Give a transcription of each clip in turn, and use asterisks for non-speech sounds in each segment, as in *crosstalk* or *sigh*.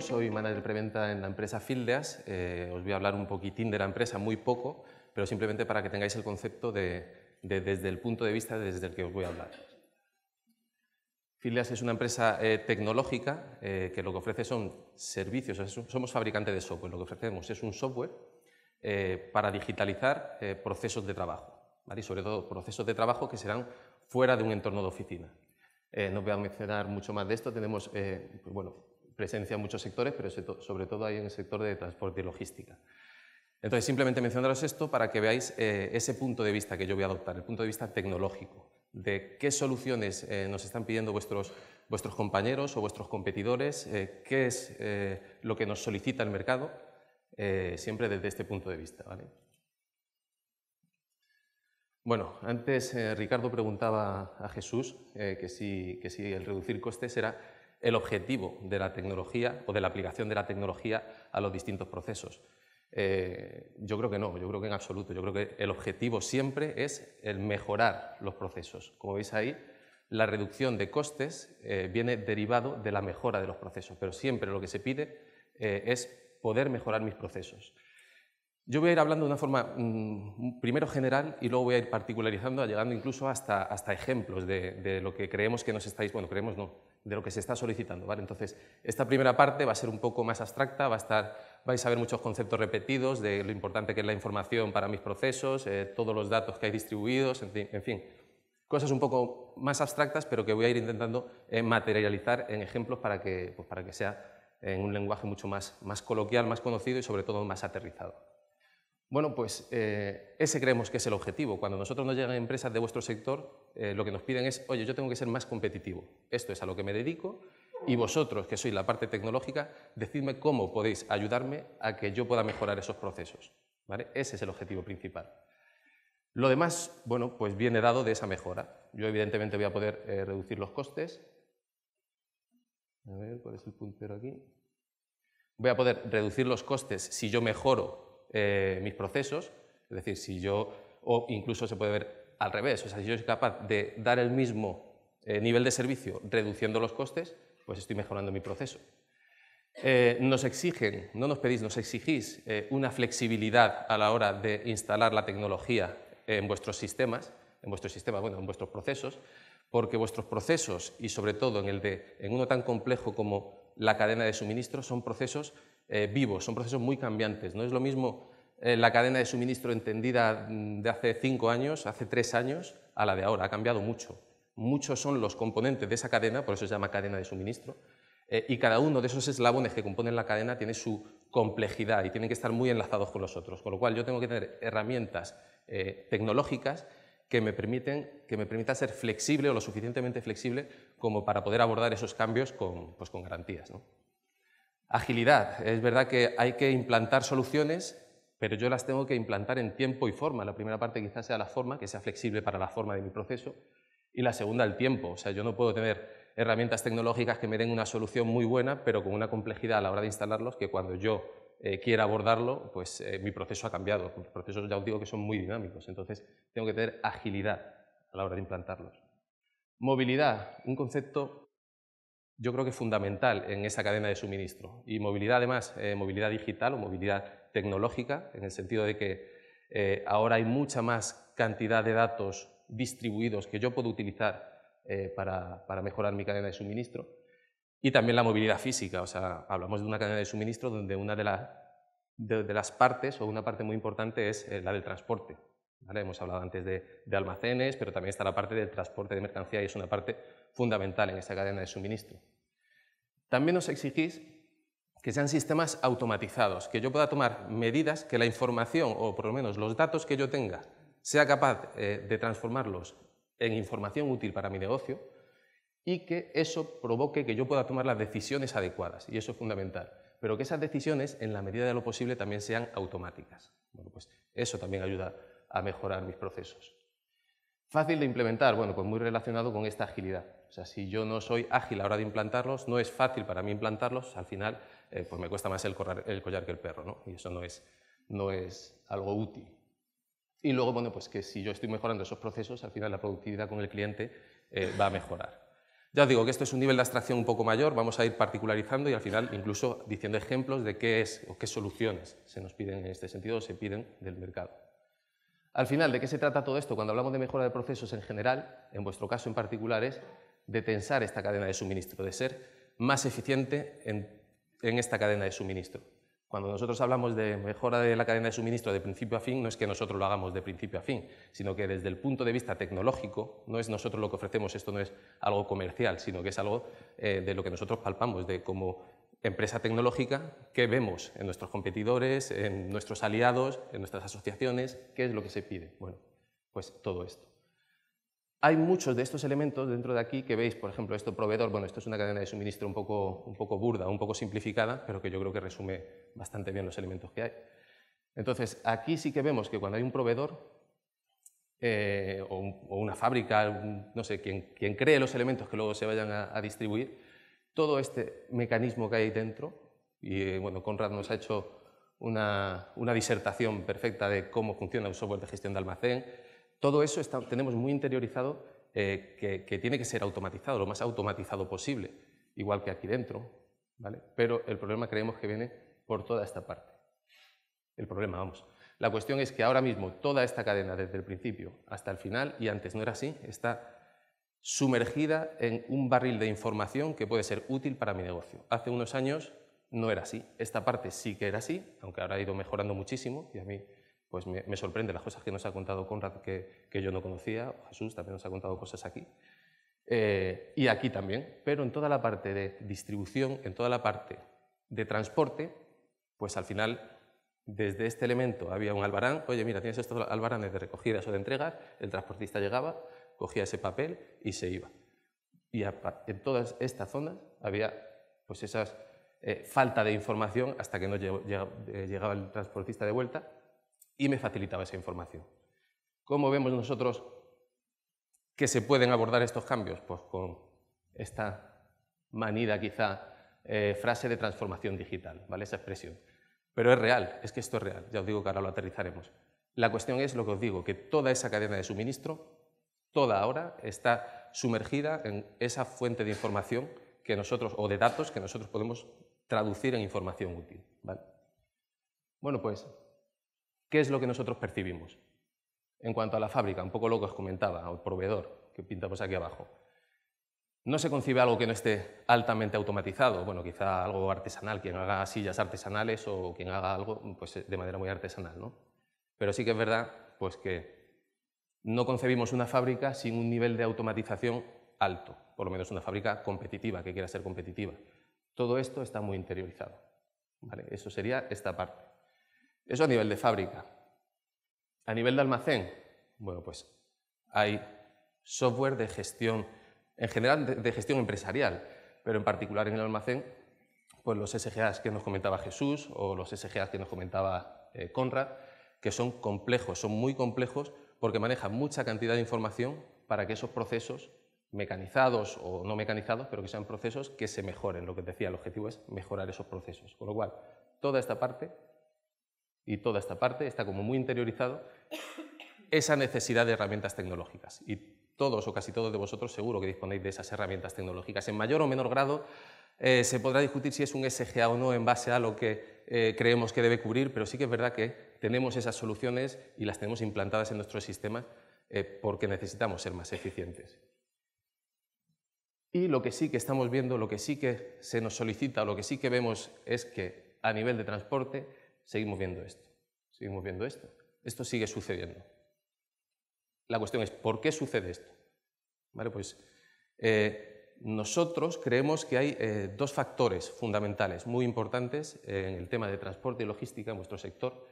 soy manager preventa en la empresa Fildeas. Eh, os voy a hablar un poquitín de la empresa, muy poco, pero simplemente para que tengáis el concepto desde el punto de vista desde el que os voy a hablar. Fildeas es una empresa eh, tecnológica eh, que lo que ofrece son servicios, somos fabricantes de software, lo que ofrecemos es un software para digitalizar procesos de trabajo, y sobre todo procesos de trabajo que serán fuera de un entorno de oficina. no voy a mencionar mucho más de esto. Tenemos pues bueno, presencia en muchos sectores, pero sobre todo ahí en el sector de transporte y logística. Entonces, simplemente mencionaros esto para que veáis eh, ese punto de vista que yo voy a adoptar, el punto de vista tecnológico, de qué soluciones eh, nos están pidiendo vuestros, vuestros compañeros o vuestros competidores, eh, qué es lo que nos solicita el mercado, siempre desde este punto de vista. Bueno, antes Ricardo preguntaba a Jesús que, si, que si el reducir costes era el objetivo de la tecnología o de la aplicación de la tecnología a los distintos procesos. Eh, yo creo que no, yo creo que en absoluto. Yo creo que el objetivo siempre es el mejorar los procesos. Como veis ahí, la reducción de costes eh, viene derivado de la mejora de los procesos, pero siempre lo que se pide eh, es poder mejorar mis procesos. Yo voy a ir hablando de una forma mm, primero general y luego voy a ir particularizando, llegando incluso hasta, hasta ejemplos de, de, lo que creemos que nos estáis, bueno, creemos no, de lo que se está solicitando. ¿vale? Entonces, esta primera parte va a ser un poco más abstracta, vais a ver muchos conceptos repetidos de lo importante que es la información para mis procesos, eh, todos los datos que hay distribuidos, en fin, cosas un poco más abstractas, pero que voy a ir intentando eh, materializar en ejemplos pues, para que, sea en un lenguaje mucho más, más coloquial, más conocido y sobre todo más aterrizado. Bueno, pues eh, ese creemos que es el objetivo. Cuando nosotros nos llegan empresas de vuestro sector, eh, lo que nos piden es, oye, yo tengo que ser más competitivo. Esto es a lo que me dedico y vosotros, que sois la parte tecnológica, decidme cómo podéis ayudarme a que yo pueda mejorar esos procesos. Ese es el objetivo principal. Lo demás, bueno, pues viene dado de esa mejora. Yo evidentemente voy a poder eh, reducir los costes. A ver, ¿cuál es el puntero aquí? Voy a poder reducir los costes si yo mejoro eh, mis procesos, es decir, si yo, o incluso se puede ver al revés, o sea, si yo soy capaz de dar el mismo eh, nivel de servicio reduciendo los costes, pues estoy mejorando mi proceso. Eh, nos exigen, no nos pedís, nos exigís una flexibilidad a la hora de instalar la tecnología en vuestros sistemas, en vuestros sistemas, bueno, en vuestros procesos, porque vuestros procesos y sobre todo en el de, en uno tan complejo como la cadena de suministro, son procesos eh, vivos, son procesos muy cambiantes. No es lo mismo eh, la cadena de suministro entendida mm, de hace cinco años, hace tres años, a la de ahora. Ha cambiado mucho. Muchos son los componentes de esa cadena, por eso se llama cadena de suministro, eh, y cada uno de esos eslabones que componen la cadena tiene su complejidad y tienen que estar muy enlazados con los otros. Con lo cual yo tengo que tener herramientas tecnológicas que me, permiten, que me permita ser flexible o lo suficientemente flexible como para poder abordar esos cambios con, pues, con garantías. ¿no? Agilidad. Es verdad que hay que implantar soluciones, pero yo las tengo que implantar en tiempo y forma. La primera parte quizás sea la forma, que sea flexible para la forma de mi proceso, y la segunda el tiempo. O sea, yo no puedo tener herramientas tecnológicas que me den una solución muy buena, pero con una complejidad a la hora de instalarlos que cuando yo eh, quiera abordarlo, pues eh, mi proceso ha cambiado. Los procesos ya os digo que son muy dinámicos, entonces tengo que tener agilidad a la hora de implantarlos. Movilidad, un concepto yo creo que es fundamental en esa cadena de suministro. Y movilidad, además, eh, movilidad digital o movilidad tecnológica, en el sentido de que eh, ahora hay mucha más cantidad de datos distribuidos que yo puedo utilizar eh, para, mejorar mi cadena de suministro. Y también la movilidad física, o sea, hablamos de una cadena de suministro donde una de, las partes o una parte muy importante es la del transporte. Hemos hablado antes de, almacenes, pero también está la parte del transporte de mercancía y es una parte fundamental en esa cadena de suministro. También os exigís que sean sistemas automatizados, que yo pueda tomar medidas, que la información o por lo menos los datos que yo tenga sea capaz eh, de transformarlos en información útil para mi negocio y que eso provoque que yo pueda tomar las decisiones adecuadas, y eso es fundamental, pero que esas decisiones, en la medida de lo posible, también sean automáticas. Pues eso también ayuda a mejorar mis procesos. Fácil de implementar, bueno, pues muy relacionado con esta agilidad sea, si yo no soy ágil a la hora de implantarlos, no es fácil para mí implantarlos, al final eh, pues me cuesta más el, collar que el perro, Y eso no es, algo útil. Y luego, bueno, pues que si yo estoy mejorando esos procesos, al final la productividad con el cliente eh, va a mejorar. Ya os digo que esto es un nivel de abstracción un poco mayor, vamos a ir particularizando y al final incluso diciendo ejemplos de qué es o qué soluciones se nos piden en este sentido o se piden del mercado. Al final, ¿de qué se trata todo esto? Cuando hablamos de mejora de procesos en general, en vuestro caso en particular, es de tensar esta cadena de suministro, de ser más eficiente en, esta cadena de suministro. Cuando nosotros hablamos de mejora de la cadena de suministro de principio a fin, no es que nosotros lo hagamos de principio a fin, sino que desde el punto de vista tecnológico, no es nosotros lo que ofrecemos, esto no es algo comercial, sino que es algo eh, de lo que nosotros palpamos, de como empresa tecnológica, qué vemos en nuestros competidores, en nuestros aliados, en nuestras asociaciones, qué es lo que se pide. Bueno, pues todo esto. Hay muchos de estos elementos dentro de aquí que veis, por ejemplo, esto proveedor, bueno, esto es una cadena de suministro un poco, un poco burda, un poco simplificada, pero que yo creo que resume bastante bien los elementos que hay. Entonces, aquí sí que vemos que cuando hay un proveedor eh, o, una fábrica, no sé, quien, cree los elementos que luego se vayan a, distribuir, todo este mecanismo que hay dentro, y eh, bueno, Conrad nos ha hecho una, una disertación perfecta de cómo funciona un software de gestión de almacén, todo eso tenemos muy interiorizado eh, que, tiene que ser automatizado, lo más automatizado posible, igual que aquí dentro, ¿vale? Pero el problema creemos que viene por toda esta parte. El problema, vamos. La cuestión es que ahora mismo toda esta cadena, desde el principio hasta el final, y antes no era así, está sumergida en un barril de información que puede ser útil para mi negocio. Hace unos años no era así. Esta parte sí que era así, aunque ahora ha ido mejorando muchísimo y a mí pues me, sorprende las cosas que nos ha contado Conrad que, que yo no conocía, Jesús también nos ha contado cosas aquí, eh, y aquí también, pero en toda la parte de distribución, en toda la parte de transporte, pues al final desde este elemento había un albarán, oye mira, tienes estos albaranes de recogidas o de entregas, el transportista llegaba, cogía ese papel y se iba. Y en todas estas zonas había pues esas eh, falta de información hasta que no eh, llegaba el transportista de vuelta y me facilitaba esa información. ¿Cómo vemos nosotros que se pueden abordar estos cambios? Pues con esta manida quizá eh, frase de transformación digital, ¿vale? Esa expresión. Pero es real, es que esto es real, ya os digo que ahora lo aterrizaremos. La cuestión es lo que os digo, que toda esa cadena de suministro, toda ahora, está sumergida en esa fuente de información que nosotros, o de datos que nosotros podemos traducir en información útil. ¿vale? Bueno, pues ¿Qué es lo que nosotros percibimos? En cuanto a la fábrica, un poco lo que os comentaba, al proveedor que pintamos pues, aquí abajo. No se concibe algo que no esté altamente automatizado, bueno, quizá algo artesanal, quien haga sillas artesanales o quien haga algo pues, de manera muy artesanal, ¿no? Pero sí que es verdad pues, que no concebimos una fábrica sin un nivel de automatización alto, por lo menos una fábrica competitiva, que quiera ser competitiva. Todo esto está muy interiorizado. ¿vale? Eso sería esta parte. Eso a nivel de fábrica. A nivel de almacén, bueno, pues hay software de gestión, en general de, gestión empresarial, pero en particular en el almacén, pues los SGAs que nos comentaba Jesús o los SGAs que nos comentaba eh, Conrad, que son complejos, son muy complejos porque manejan mucha cantidad de información para que esos procesos mecanizados o no mecanizados, pero que sean procesos que se mejoren. Lo que decía, el objetivo es mejorar esos procesos. Con lo cual, toda esta parte y toda esta parte está como muy interiorizado esa necesidad de herramientas tecnológicas. Y todos o casi todos de vosotros seguro que disponéis de esas herramientas tecnológicas. En mayor o menor grado eh, se podrá discutir si es un SGA o no en base a lo que eh, creemos que debe cubrir, pero sí que es verdad que tenemos esas soluciones y las tenemos implantadas en nuestros sistemas eh, porque necesitamos ser más eficientes. Y lo que sí que estamos viendo, lo que sí que se nos solicita, lo que sí que vemos es que a nivel de transporte seguimos viendo esto, seguimos viendo esto. Esto sigue sucediendo. La cuestión es, ¿por qué sucede esto? Vale, pues eh, nosotros creemos que hay eh, dos factores fundamentales muy importantes eh, en el tema de transporte y logística en nuestro sector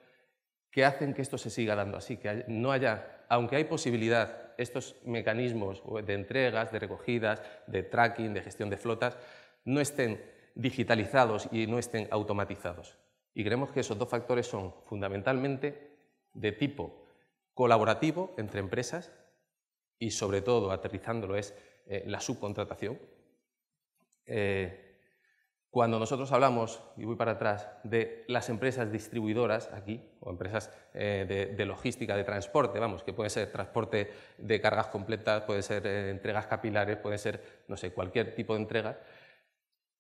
que hacen que esto se siga dando así, que no haya, aunque hay posibilidad, estos mecanismos de entregas, de recogidas, de tracking, de gestión de flotas, no estén digitalizados y no estén automatizados. Y creemos que esos dos factores son fundamentalmente de tipo colaborativo entre empresas y sobre todo, aterrizándolo, es eh, la subcontratación. Eh, cuando nosotros hablamos, y voy para atrás, de las empresas distribuidoras aquí, o empresas eh, de, de, logística, de transporte, vamos, que puede ser transporte de cargas completas, puede ser entregas capilares, puede ser, no sé, cualquier tipo de entrega,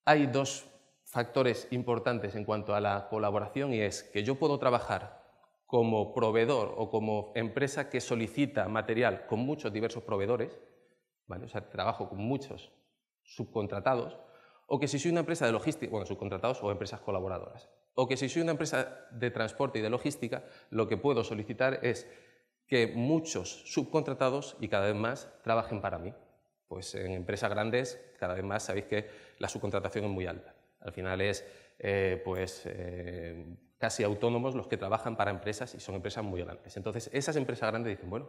hay dos factores importantes en cuanto a la colaboración y es que yo puedo trabajar como proveedor o como empresa que solicita material con muchos diversos proveedores, ¿vale? o sea, trabajo con muchos subcontratados, o que si soy una empresa de logística, bueno, subcontratados o empresas colaboradoras, o que si soy una empresa de transporte y de logística, lo que puedo solicitar es que muchos subcontratados y cada vez más trabajen para mí. Pues en empresas grandes cada vez más sabéis que la subcontratación es muy alta. Al final es eh, pues, eh, casi autónomos los que trabajan para empresas y son empresas muy grandes. Entonces, esas empresas grandes dicen, bueno,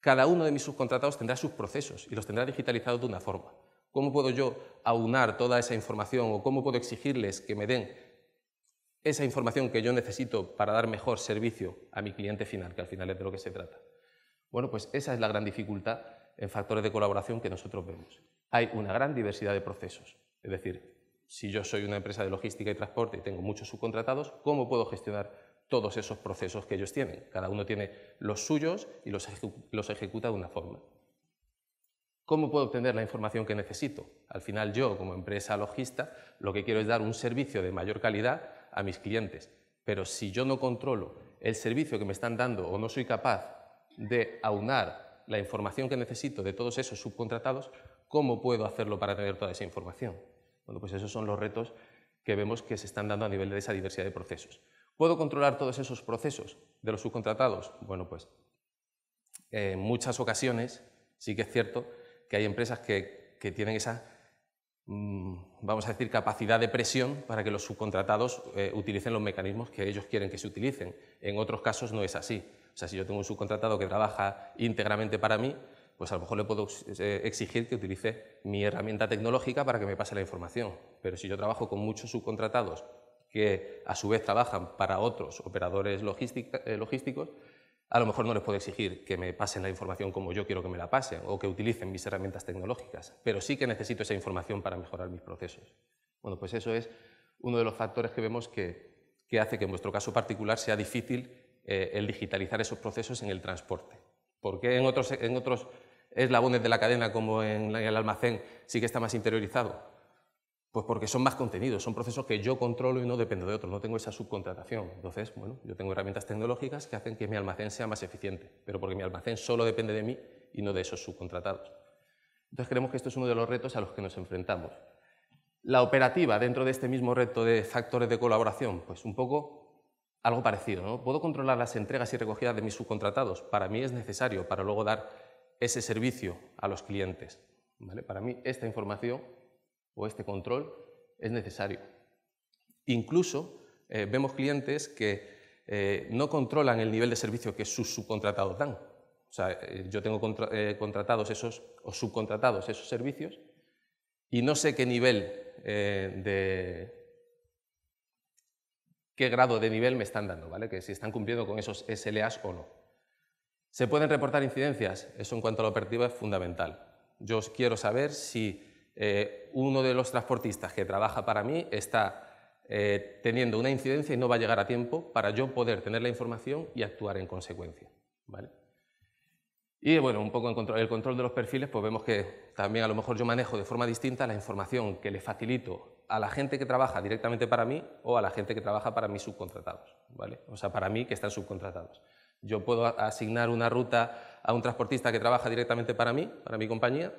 cada uno de mis subcontratados tendrá sus procesos y los tendrá digitalizados de una forma. ¿Cómo puedo yo aunar toda esa información o cómo puedo exigirles que me den esa información que yo necesito para dar mejor servicio a mi cliente final, que al final es de lo que se trata? Bueno, pues esa es la gran dificultad en factores de colaboración que nosotros vemos. Hay una gran diversidad de procesos, es decir, si yo soy una empresa de logística y transporte y tengo muchos subcontratados, ¿cómo puedo gestionar todos esos procesos que ellos tienen? Cada uno tiene los suyos y los, ejecuta de una forma. ¿Cómo puedo obtener la información que necesito? Al final yo, como empresa logista, lo que quiero es dar un servicio de mayor calidad a mis clientes. Pero si yo no controlo el servicio que me están dando o no soy capaz de aunar la información que necesito de todos esos subcontratados, ¿cómo puedo hacerlo para tener toda esa información? Bueno, pues esos son los retos que vemos que se están dando a nivel de esa diversidad de procesos. ¿Puedo controlar todos esos procesos de los subcontratados? Bueno, pues eh, en muchas ocasiones sí que es cierto que hay empresas que, tienen esa, mm, vamos a decir, capacidad de presión para que los subcontratados eh, utilicen los mecanismos que ellos quieren que se utilicen. En otros casos no es así. O sea, si yo tengo un subcontratado que trabaja íntegramente para mí, pues a lo mejor le puedo eh, exigir que utilice mi herramienta tecnológica para que me pase la información. Pero si yo trabajo con muchos subcontratados que a su vez trabajan para otros operadores eh, logísticos, a lo mejor no les puedo exigir que me pasen la información como yo quiero que me la pasen o que utilicen mis herramientas tecnológicas, pero sí que necesito esa información para mejorar mis procesos. Bueno, pues eso es uno de los factores que vemos que, que hace que en vuestro caso particular sea difícil eh, el digitalizar esos procesos en el transporte. porque en otros, en otros es la bondad de la cadena como en el almacén sí que está más interiorizado? Pues porque son más contenidos, son procesos que yo controlo y no dependo de otros, no tengo esa subcontratación. Entonces, bueno, yo tengo herramientas tecnológicas que hacen que mi almacén sea más eficiente, pero porque mi almacén solo depende de mí y no de esos subcontratados. Entonces creemos que esto es uno de los retos a los que nos enfrentamos. La operativa dentro de este mismo reto de factores de colaboración, pues un poco algo parecido. ¿no? ¿Puedo controlar las entregas y recogidas de mis subcontratados? Para mí es necesario para luego dar ese servicio a los clientes. Para mí esta información o este control es necesario. Incluso eh, vemos clientes que eh, no controlan el nivel de servicio que sus subcontratados dan. O sea, eh, yo tengo contratados esos subcontratados esos servicios y no sé qué nivel de qué grado de nivel me están dando, ¿vale? Que si están cumpliendo con esos SLAs o no. Se pueden reportar incidencias, eso en cuanto a la operativa es fundamental. Yo quiero saber si eh, uno de los transportistas que trabaja para mí está eh, teniendo una incidencia y no va a llegar a tiempo para yo poder tener la información y actuar en consecuencia. ¿vale? Y bueno, un poco en control, el control de los perfiles, pues vemos que también a lo mejor yo manejo de forma distinta la información que le facilito a la gente que trabaja directamente para mí o a la gente que trabaja para mis subcontratados, ¿vale? O sea, para mí que están subcontratados. Yo puedo asignar una ruta a un transportista que trabaja directamente para mí, para mi compañía,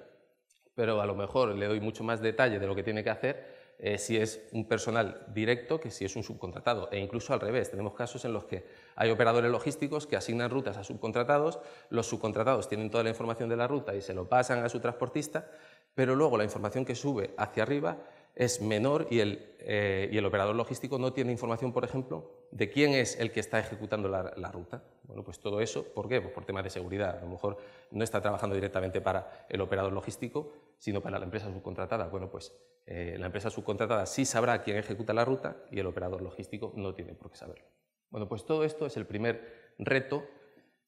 pero a lo mejor le doy mucho más detalle de lo que tiene que hacer eh, si es un personal directo que si es un subcontratado. E incluso al revés, tenemos casos en los que hay operadores logísticos que asignan rutas a subcontratados, los subcontratados tienen toda la información de la ruta y se lo pasan a su transportista, pero luego la información que sube hacia arriba es menor eh, y el, operador logístico no tiene información, por ejemplo, de quién es el que está ejecutando la, ruta. Bueno, pues todo eso, ¿por qué? Pues por temas de seguridad. A lo mejor no está trabajando directamente para el operador logístico, sino para la empresa subcontratada. Bueno, pues eh, la empresa subcontratada sí sabrá quién ejecuta la ruta y el operador logístico no tiene por qué saberlo. Bueno, pues todo esto es el primer reto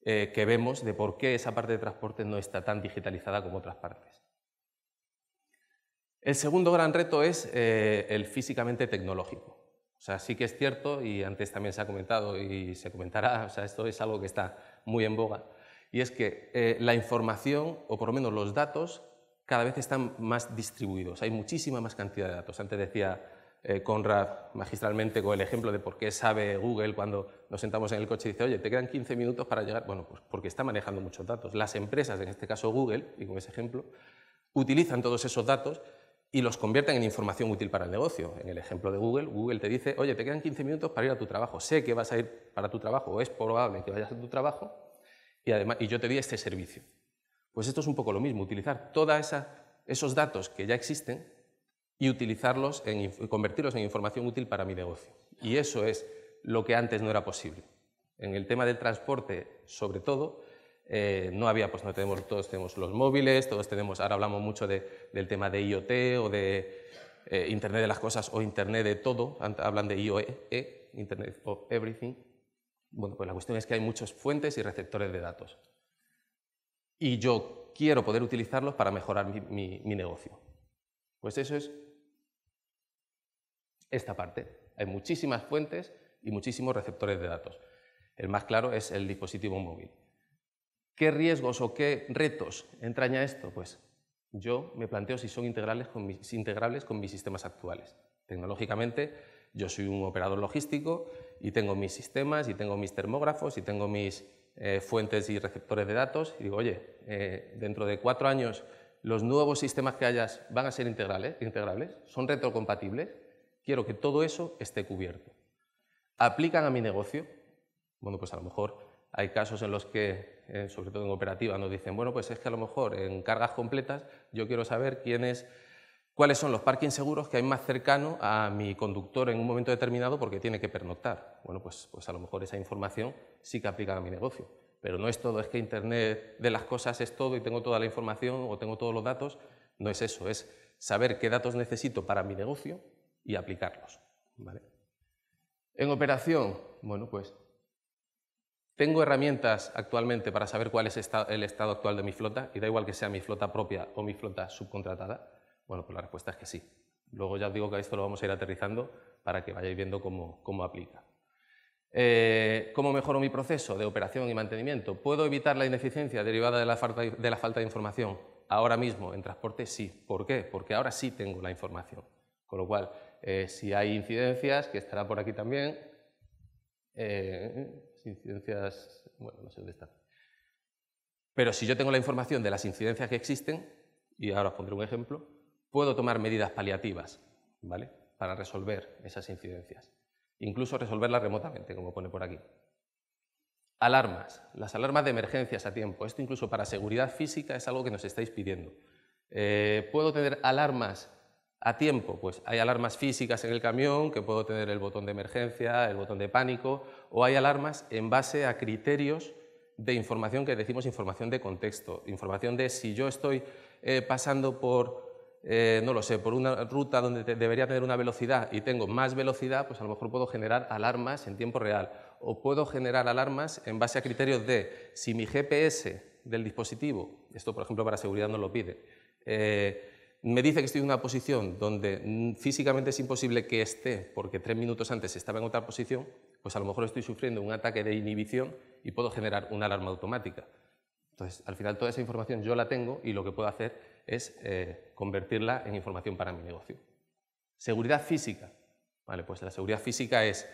eh, que vemos de por qué esa parte de transporte no está tan digitalizada como otras partes. El segundo gran reto es eh, el físicamente tecnológico. O sea, sí que es cierto, y antes también se ha comentado y se comentará, o sea, esto es algo que está muy en boga, y es que eh, la información, o por lo menos los datos, cada vez están más distribuidos, hay muchísima más cantidad de datos. Antes decía eh, Conrad magistralmente con el ejemplo de por qué sabe Google cuando nos sentamos en el coche y dice, oye, te quedan 15 minutos para llegar, bueno, pues porque está manejando muchos datos. Las empresas, en este caso Google, y con ese ejemplo, utilizan todos esos datos y los convierten en información útil para el negocio. En el ejemplo de Google, Google te dice, oye, te quedan 15 minutos para ir a tu trabajo, sé que vas a ir para tu trabajo o es probable que vayas a tu trabajo y, además, y yo te di este servicio. Pues esto es un poco lo mismo, utilizar todos esos datos que ya existen y utilizarlos en, convertirlos en información útil para mi negocio. Y eso es lo que antes no era posible. En el tema del transporte, sobre todo, eh, no había, pues no tenemos, todos tenemos los móviles, todos tenemos, ahora hablamos mucho del tema de IoT o de eh, Internet de las cosas o Internet de todo, hablan de IOE, Internet of Everything. Bueno, pues la cuestión es que hay muchas fuentes y receptores de datos. Y yo quiero poder utilizarlos para mejorar mi negocio. Pues eso es esta parte. Hay muchísimas fuentes y muchísimos receptores de datos. El más claro es el dispositivo móvil. ¿Qué riesgos o qué retos entraña esto? Pues yo me planteo si son integrales con mis, integrables con mis sistemas actuales. Tecnológicamente, yo soy un operador logístico y tengo mis sistemas y tengo mis termógrafos y tengo mis eh, fuentes y receptores de datos y digo, oye, eh, dentro de cuatro años los nuevos sistemas que hayas van a ser integrales, integrables, son retrocompatibles, quiero que todo eso esté cubierto. ¿Aplican a mi negocio? Bueno, pues a lo mejor hay casos en los que, eh, sobre todo en operativa, nos dicen, bueno, pues es que a lo mejor en cargas completas yo quiero saber quién cuáles son los parkings seguros que hay más cercano a mi conductor en un momento determinado porque tiene que pernoctar. Bueno, pues, pues a lo mejor esa información sí que aplica a mi negocio. Pero no es todo, es que Internet de las cosas es todo y tengo toda la información o tengo todos los datos. No es eso, es saber qué datos necesito para mi negocio y aplicarlos. En operación, bueno, pues tengo herramientas actualmente para saber cuál es el estado actual de mi flota y da igual que sea mi flota propia o mi flota subcontratada. Bueno, pues la respuesta es que sí. Luego ya os digo que a esto lo vamos a ir aterrizando para que vayáis viendo cómo, aplica. Eh, ¿Cómo mejoro mi proceso de operación y mantenimiento? ¿Puedo evitar la ineficiencia derivada de la, falta, de información? Ahora mismo, en transporte, sí. ¿Por qué? Porque ahora sí tengo la información. Con lo cual, eh, si hay incidencias, que estará por aquí también, eh, incidencias, bueno, no sé dónde están. Pero si yo tengo la información de las incidencias que existen, y ahora os pondré un ejemplo, puedo tomar medidas paliativas, ¿vale? Para resolver esas incidencias. Incluso resolverlas remotamente, como pone por aquí. Alarmas, las alarmas de emergencias a tiempo. Esto incluso para seguridad física es algo que nos estáis pidiendo. Eh, puedo tener alarmas a tiempo? Pues hay alarmas físicas en el camión, que puedo tener el botón de emergencia, el botón de pánico, o hay alarmas en base a criterios de información que decimos información de contexto, información de si yo estoy eh, pasando por, eh, no lo sé, por una ruta donde debería tener una velocidad y tengo más velocidad, pues a lo mejor puedo generar alarmas en tiempo real o puedo generar alarmas en base a criterios de si mi GPS del dispositivo, esto por ejemplo para seguridad no lo pide, eh, me dice que estoy en una posición donde mm, físicamente es imposible que esté porque tres minutos antes estaba en otra posición, pues a lo mejor estoy sufriendo un ataque de inhibición y puedo generar una alarma automática. Entonces, al final toda esa información yo la tengo y lo que puedo hacer es eh, convertirla en información para mi negocio. Seguridad física. Vale, pues la seguridad física es,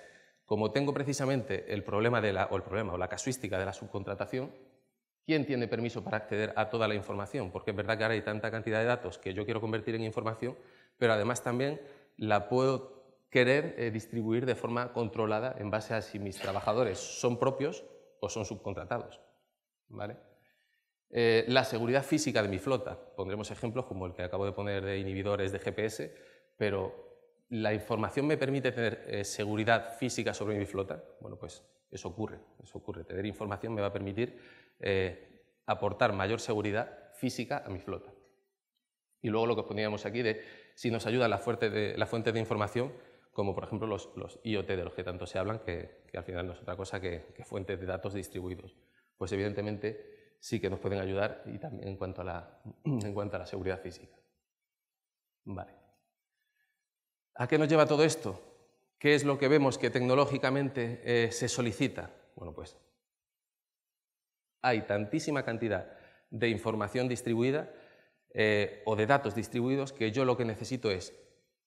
como tengo precisamente problema, el problema o la casuística de la subcontratación, ¿Quién tiene permiso para acceder a toda la información? Porque es verdad que ahora hay tanta cantidad de datos que yo quiero convertir en información, pero además también la puedo querer eh, distribuir de forma controlada en base a si mis trabajadores son propios o son subcontratados. ¿vale? Eh, la seguridad física de mi flota. Pondremos ejemplos como el que acabo de poner de inhibidores de GPS, pero la información me permite tener eh, seguridad física sobre mi flota. Bueno, pues eso ocurre, eso ocurre. Tener información me va a permitir eh, aportar mayor seguridad física a mi flota. Y luego lo que poníamos aquí de si nos ayudan las fuentes de, de información, como por ejemplo los, los, IoT de los que tanto se hablan, que, al final no es otra cosa que, fuentes de datos distribuidos. Pues evidentemente sí que nos pueden ayudar y también en cuanto a la, *clears throat* en cuanto a la seguridad física. Vale. ¿A qué nos lleva todo esto? ¿Qué es lo que vemos que tecnológicamente eh, se solicita? Bueno, pues hay tantísima cantidad de información distribuida eh, o de datos distribuidos que yo lo que necesito es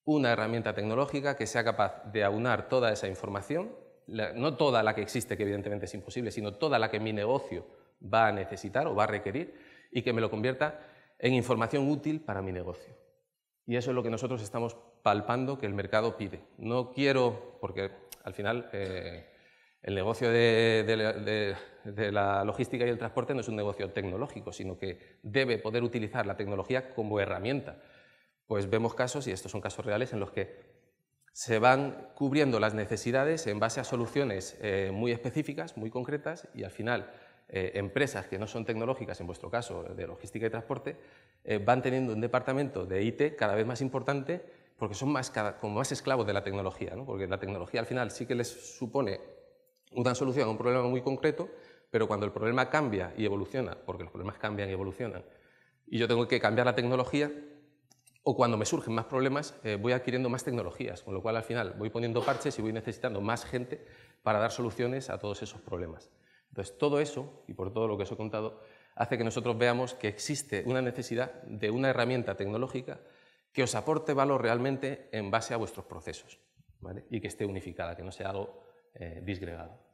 una herramienta tecnológica que sea capaz de aunar toda esa información, no toda la que existe, que evidentemente es imposible, sino toda la que mi negocio va a necesitar o va a requerir y que me lo convierta en información útil para mi negocio. Y eso es lo que nosotros estamos palpando que el mercado pide. No quiero, porque al final eh, el negocio de de la logística y el transporte no es un negocio tecnológico, sino que debe poder utilizar la tecnología como herramienta. Pues vemos casos, y estos son casos reales, en los que se van cubriendo las necesidades en base a soluciones eh, muy específicas, muy concretas, y al final eh, empresas que no son tecnológicas, en vuestro caso de logística y transporte, eh, van teniendo un departamento de IT cada vez más importante porque son más, como más esclavos de la tecnología, ¿no? porque la tecnología al final sí que les supone una solución a un problema muy concreto, pero cuando el problema cambia y evoluciona, porque los problemas cambian y evolucionan, y yo tengo que cambiar la tecnología, o cuando me surgen más problemas, eh, voy adquiriendo más tecnologías, con lo cual al final voy poniendo parches y voy necesitando más gente para dar soluciones a todos esos problemas. Entonces, todo eso, y por todo lo que os he contado, hace que nosotros veamos que existe una necesidad de una herramienta tecnológica que os aporte valor realmente en base a vuestros procesos y que esté unificada, que no sea algo eh, disgregado.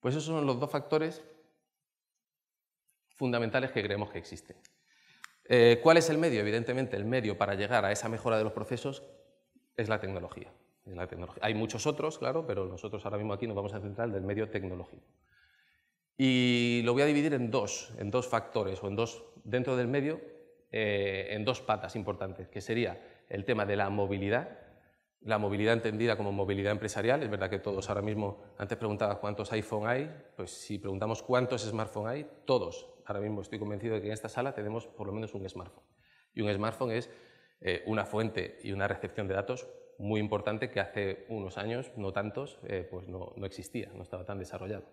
Pues esos son los dos factores fundamentales que creemos que existen. Eh, ¿Cuál es el medio? Evidentemente, el medio para llegar a esa mejora de los procesos es la tecnología. Hay muchos otros, claro, pero nosotros ahora mismo aquí nos vamos a centrar en el medio tecnológico. Y lo voy a dividir en dos, en dos factores, o en dos, dentro del medio, eh, en dos patas importantes, que sería el tema de la movilidad la movilidad entendida como movilidad empresarial. Es verdad que todos ahora mismo, antes preguntaba cuántos iPhone hay, pues si preguntamos cuántos smartphone hay, todos. Ahora mismo estoy convencido de que en esta sala tenemos por lo menos un smartphone. Y un smartphone es eh, una fuente y una recepción de datos muy importante que hace unos años, no tantos, eh, pues no, no existía, no estaba tan desarrollado.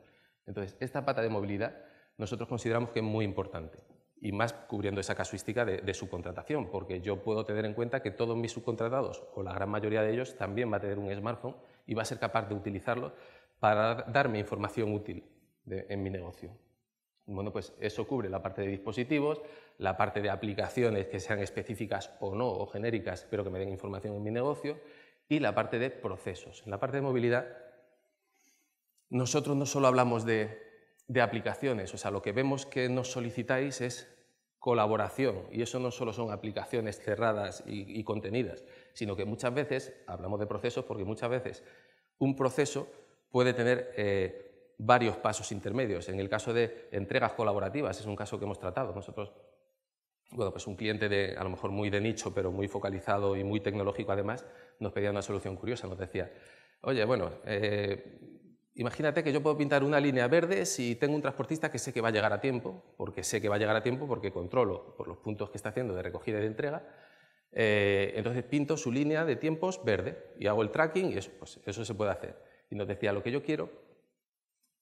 Entonces, esta pata de movilidad nosotros consideramos que es muy importante y más cubriendo esa casuística de, subcontratación, porque yo puedo tener en cuenta que todos mis subcontratados, o la gran mayoría de ellos, también va a tener un smartphone y va a ser capaz de utilizarlo para darme información útil en mi negocio. Bueno, pues eso cubre la parte de dispositivos, la parte de aplicaciones que sean específicas o no, o genéricas, pero que me den información en mi negocio, y la parte de procesos. En la parte de movilidad, nosotros no solo hablamos de de aplicaciones. O sea, lo que vemos que nos solicitáis es colaboración y eso no solo son aplicaciones cerradas y, contenidas, sino que muchas veces, hablamos de procesos porque muchas veces un proceso puede tener eh, varios pasos intermedios. En el caso de entregas colaborativas, es un caso que hemos tratado nosotros. Bueno, pues un cliente de, a lo mejor muy de nicho, pero muy focalizado y muy tecnológico además, nos pedía una solución curiosa, nos decía, oye, bueno, eh, Imagínate que yo puedo pintar una línea verde si tengo un transportista que sé que va a llegar a tiempo, porque sé que va a llegar a tiempo porque controlo por los puntos que está haciendo de recogida y de entrega. Eh, entonces pinto su línea de tiempos verde y hago el tracking y eso, pues eso se puede hacer. Y nos decía, lo que yo quiero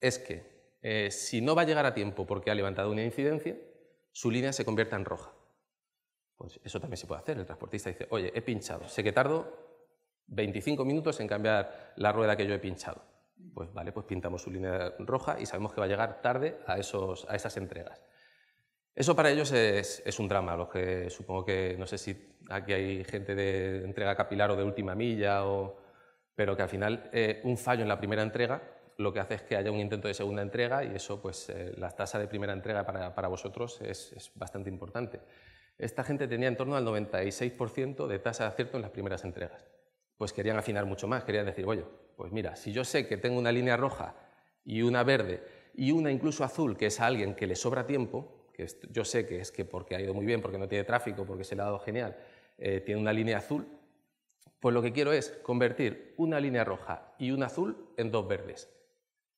es que eh, si no va a llegar a tiempo porque ha levantado una incidencia, su línea se convierta en roja. Pues eso también se puede hacer. El transportista dice, oye, he pinchado, sé que tardo 25 minutos en cambiar la rueda que yo he pinchado pues vale, pues pintamos su línea roja y sabemos que va a llegar tarde a, esos, a esas entregas. Eso para ellos es, un drama, lo que supongo que, no sé si aquí hay gente de entrega capilar o de última milla, o, pero que al final eh, un fallo en la primera entrega lo que hace es que haya un intento de segunda entrega y eso, pues eh, la tasa de primera entrega para, vosotros es, es, bastante importante. Esta gente tenía en torno al 96% de tasa de acierto en las primeras entregas. Pues querían afinar mucho más, querían decir, oye, pues mira, si yo sé que tengo una línea roja y una verde y una incluso azul, que es a alguien que le sobra tiempo, que yo sé que es que porque ha ido muy bien, porque no tiene tráfico, porque se le ha dado genial, eh, tiene una línea azul, pues lo que quiero es convertir una línea roja y una azul en dos verdes,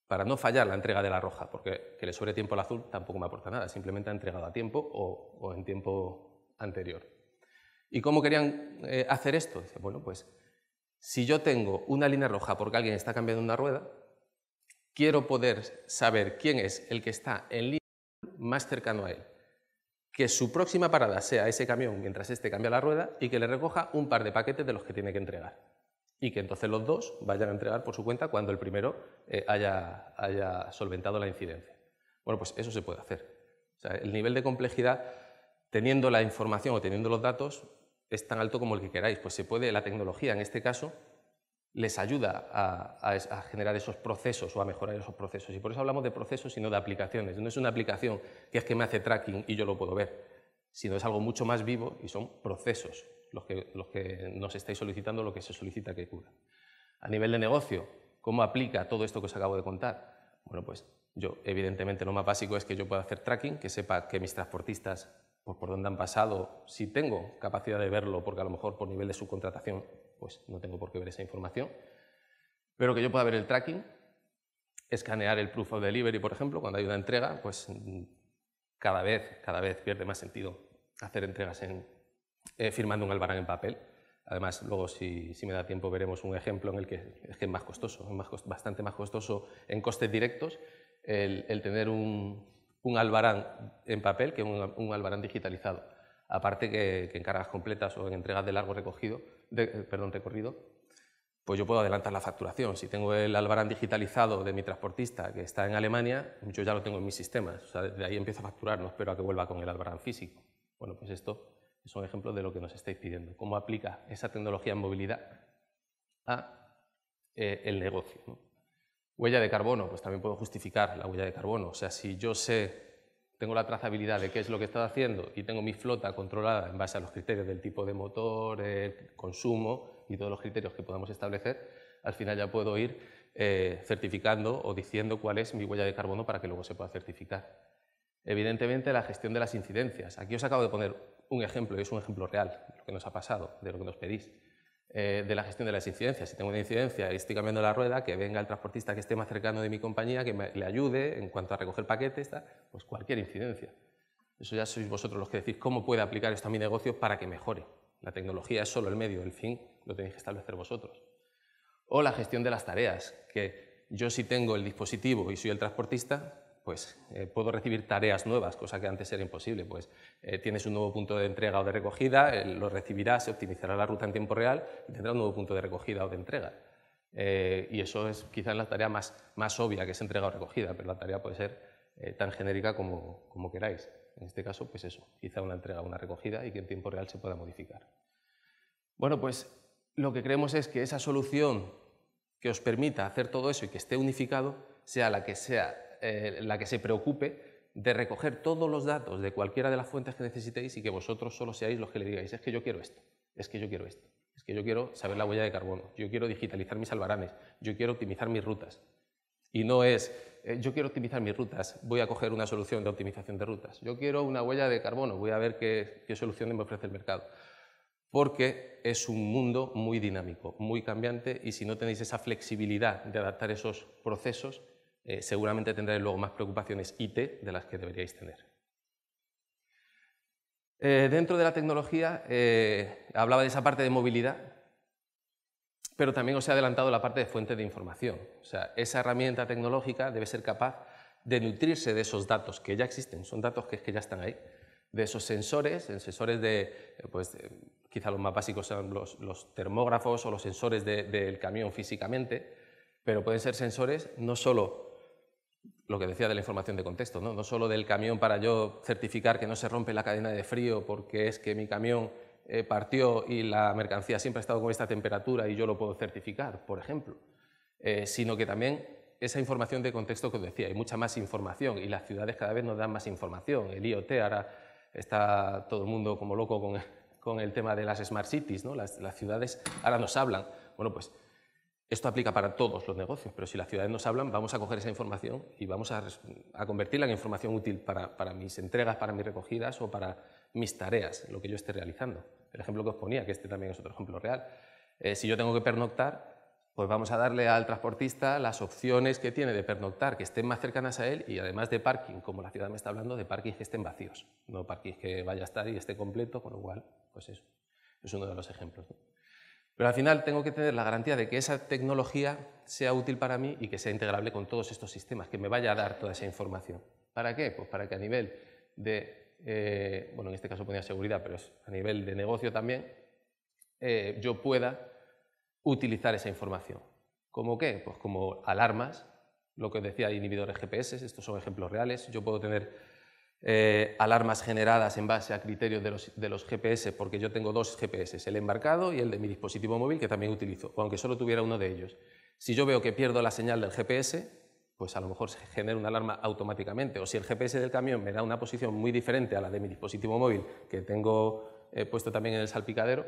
para no fallar la entrega de la roja, porque que le sobre tiempo al azul tampoco me aporta nada, simplemente ha entregado a tiempo o, en tiempo anterior. ¿Y cómo querían eh, hacer esto? Dice, bueno, pues si yo tengo una línea roja porque alguien está cambiando una rueda, quiero poder saber quién es el que está en línea más cercano a él. Que su próxima parada sea ese camión mientras este cambia la rueda y que le recoja un par de paquetes de los que tiene que entregar. Y que entonces los dos vayan a entregar por su cuenta cuando el primero eh, haya, haya solventado la incidencia. Bueno, pues eso se puede hacer. sea, el nivel de complejidad, teniendo la información o teniendo los datos, es tan alto como el que queráis. Pues se puede, la tecnología en este caso les ayuda a, generar esos procesos o a mejorar esos procesos. Y por eso hablamos de procesos y no de aplicaciones. No es una aplicación que es que me hace tracking y yo lo puedo ver, sino es algo mucho más vivo y son procesos los que, los que nos estáis solicitando, lo que se solicita que cura. A nivel de negocio, ¿cómo aplica todo esto que os acabo de contar? Bueno, pues yo, evidentemente, lo más básico es que yo pueda hacer tracking, que sepa que mis transportistas pues, por, dónde han pasado, si tengo capacidad de verlo, porque a lo mejor por nivel de subcontratación, pues no tengo por qué ver esa información, pero que yo pueda ver el tracking, escanear el proof of delivery, por ejemplo, cuando hay una entrega, pues cada vez, cada vez pierde más sentido hacer entregas en, eh, firmando un albarán en papel. Además, luego, si, si, me da tiempo, veremos un ejemplo en el que es, más costoso, es bastante más costoso en costes directos el tener un, un albarán en papel que un, un albarán digitalizado. Aparte que, en cargas completas o en entregas de largo recogido, eh, perdón, recorrido, pues yo puedo adelantar la facturación. Si tengo el albarán digitalizado de mi transportista que está en Alemania, yo ya lo tengo en mis sistemas. O sea, ahí empiezo a facturar, no espero a que vuelva con el albarán físico. Bueno, pues esto es un ejemplo de lo que nos estáis pidiendo. Cómo aplica esa tecnología en movilidad a eh, el negocio. Huella de carbono, pues también puedo justificar la huella de carbono. O sea, si yo sé, tengo la trazabilidad de qué es lo que he haciendo y tengo mi flota controlada en base a los criterios del tipo de motor, el eh, consumo y todos los criterios que podamos establecer, al final ya puedo ir eh, certificando o diciendo cuál es mi huella de carbono para que luego se pueda certificar. Evidentemente, la gestión de las incidencias. Aquí os acabo de poner un ejemplo, y es un ejemplo real, de lo que nos ha pasado, de lo que nos pedís. Eh, de la gestión de las incidencias. Si tengo una incidencia y estoy cambiando la rueda, que venga el transportista que esté más cercano de mi compañía, que le ayude en cuanto a recoger paquetes, pues cualquier incidencia. Eso ya sois vosotros los que decís cómo puede aplicar esto a mi negocio para que mejore. La tecnología es solo el medio, el fin lo tenéis que establecer vosotros. O la gestión de las tareas, que yo si tengo el dispositivo y soy el transportista, pues eh, puedo recibir tareas nuevas, cosa que antes era imposible. Pues eh, tienes un nuevo punto de entrega o de recogida, eh, lo recibirás, se optimizará la ruta en tiempo real y tendrá un nuevo punto de recogida o de entrega. y eso es quizás la tarea más, más obvia, que es entrega o recogida, pero la tarea puede ser tan genérica como, queráis. En este caso, pues eso, quizá una entrega o una recogida y que en tiempo real se pueda modificar. Bueno, pues lo que creemos es que esa solución que os permita hacer todo eso y que esté unificado sea la que sea eh, la que se preocupe de recoger todos los datos de cualquiera de las fuentes que necesitéis y que vosotros solo seáis los que le digáis, es que yo quiero esto, es que yo quiero esto, es que yo quiero saber la huella de carbono, yo quiero digitalizar mis albaranes, yo quiero optimizar mis rutas. Y no es, eh, yo quiero optimizar mis rutas, voy a coger una solución de optimización de rutas, yo quiero una huella de carbono, voy a ver qué, qué solución me ofrece el mercado. Porque es un mundo muy dinámico, muy cambiante y si no tenéis esa flexibilidad de adaptar esos procesos, eh, seguramente tendréis luego más preocupaciones IT de las que deberíais tener. Eh, dentro de la tecnología, eh, hablaba de esa parte de movilidad, pero también os he adelantado la parte de fuente de información. O sea, esa herramienta tecnológica debe ser capaz de nutrirse de esos datos que ya existen, son datos que, que ya están ahí, de esos sensores, sensores de, pues, quizá los más básicos sean los, termógrafos o los sensores del camión físicamente, pero pueden ser sensores no solo lo que decía de la información de contexto, ¿no? no solo del camión para yo certificar que no se rompe la cadena de frío porque es que mi camión eh, partió y la mercancía siempre ha estado con esta temperatura y yo lo puedo certificar, por ejemplo, eh, sino que también esa información de contexto que os decía, hay mucha más información y las ciudades cada vez nos dan más información. El IoT ahora está todo el mundo como loco con, con el tema de las smart cities, ¿no? las, las ciudades ahora nos hablan. Bueno, pues esto aplica para todos los negocios, pero si las ciudades nos hablan, vamos a coger esa información y vamos a, convertirla en información útil para, mis entregas, para mis recogidas o para mis tareas, lo que yo esté realizando. El ejemplo que os ponía, que este también es otro ejemplo real. Eh, si yo tengo que pernoctar, pues vamos a darle al transportista las opciones que tiene de pernoctar, que estén más cercanas a él y además de parking, como la ciudad me está hablando, de parking que estén vacíos, no parking que vaya a estar y esté completo, con lo cual, pues eso, es uno de los ejemplos. Pero al final tengo que tener la garantía de que esa tecnología sea útil para mí y que sea integrable con todos estos sistemas, que me vaya a dar toda esa información. ¿Para qué? Pues para que a nivel de, eh, bueno, en este caso ponía seguridad, pero a nivel de negocio también, eh, yo pueda utilizar esa información. ¿Cómo qué? Pues como alarmas, lo que decía, inhibidores GPS, estos son ejemplos reales. Yo puedo tener eh, alarmas generadas en base a criterios de los, GPS, porque yo tengo dos GPS, el embarcado y el de mi dispositivo móvil, que también utilizo, aunque solo tuviera uno de ellos. Si yo veo que pierdo la señal del GPS, pues a lo mejor se genera una alarma automáticamente, o si el GPS del camión me da una posición muy diferente a la de mi dispositivo móvil, que tengo eh, puesto también en el salpicadero,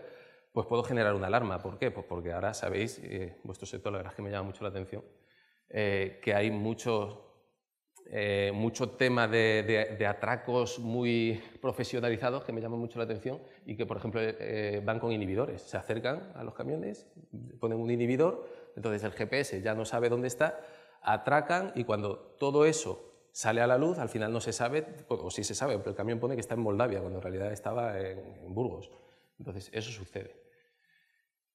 pues puedo generar una alarma. ¿Por qué? Pues porque ahora sabéis, eh, vuestro sector, la verdad es que me llama mucho la atención, que hay muchos eh, mucho tema de, atracos muy profesionalizados que me llaman mucho la atención y que, por ejemplo, eh, van con inhibidores. Se acercan a los camiones, ponen un inhibidor, entonces el GPS ya no sabe dónde está, atracan y cuando todo eso sale a la luz, al final no se sabe, o sí se sabe, pero el camión pone que está en Moldavia, cuando en realidad estaba en, Burgos. Entonces, eso sucede.